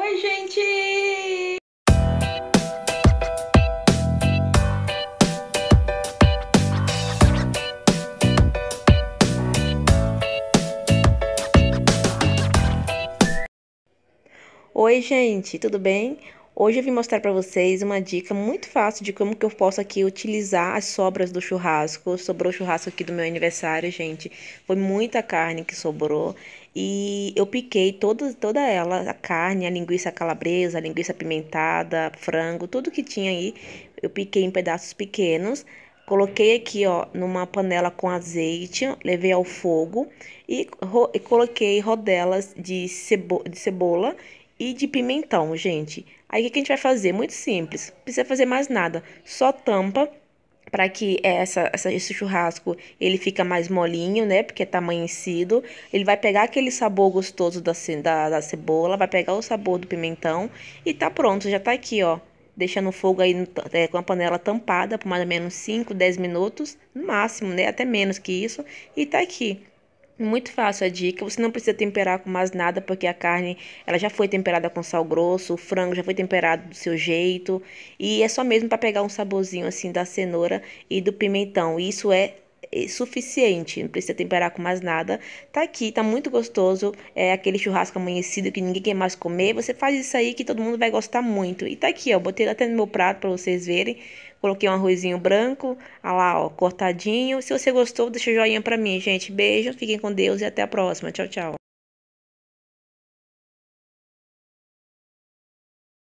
Oi, gente! Oi, gente, tudo bem? Hoje eu vim mostrar para vocês uma dica muito fácil de como que eu posso aqui utilizar as sobras do churrasco. Sobrou churrasco aqui do meu aniversário, gente. Foi muita carne que sobrou. E eu piquei toda, toda ela, a carne, a linguiça calabresa, a linguiça pimentada, frango, tudo que tinha aí. Eu piquei em pedaços pequenos. Coloquei aqui, ó, numa panela com azeite, levei ao fogo e, ro e coloquei rodelas de, cebo de cebola e de pimentão, gente. Aí o que a gente vai fazer? Muito simples, não precisa fazer mais nada, só tampa para que essa, essa, esse churrasco ele fica mais molinho, né? Porque tá amanhecido. Ele vai pegar aquele sabor gostoso da, da, da cebola, vai pegar o sabor do pimentão e tá pronto, já tá aqui, ó. Deixa no fogo aí no, é, com a panela tampada por mais ou menos 5, 10 minutos, no máximo, né? Até menos que isso. E tá aqui. Muito fácil a dica, você não precisa temperar com mais nada, porque a carne ela já foi temperada com sal grosso, o frango já foi temperado do seu jeito, e é só mesmo para pegar um saborzinho assim da cenoura e do pimentão. E isso é, é suficiente, não precisa temperar com mais nada. Tá aqui, tá muito gostoso. É aquele churrasco amanhecido que ninguém quer mais comer. Você faz isso aí que todo mundo vai gostar muito. E tá aqui, ó, botei até no meu prato para vocês verem. Coloquei um arrozinho branco, ah lá, ó, cortadinho. Se você gostou, deixa o joinha pra mim, gente. Beijo, fiquem com Deus e até a próxima. Tchau, tchau.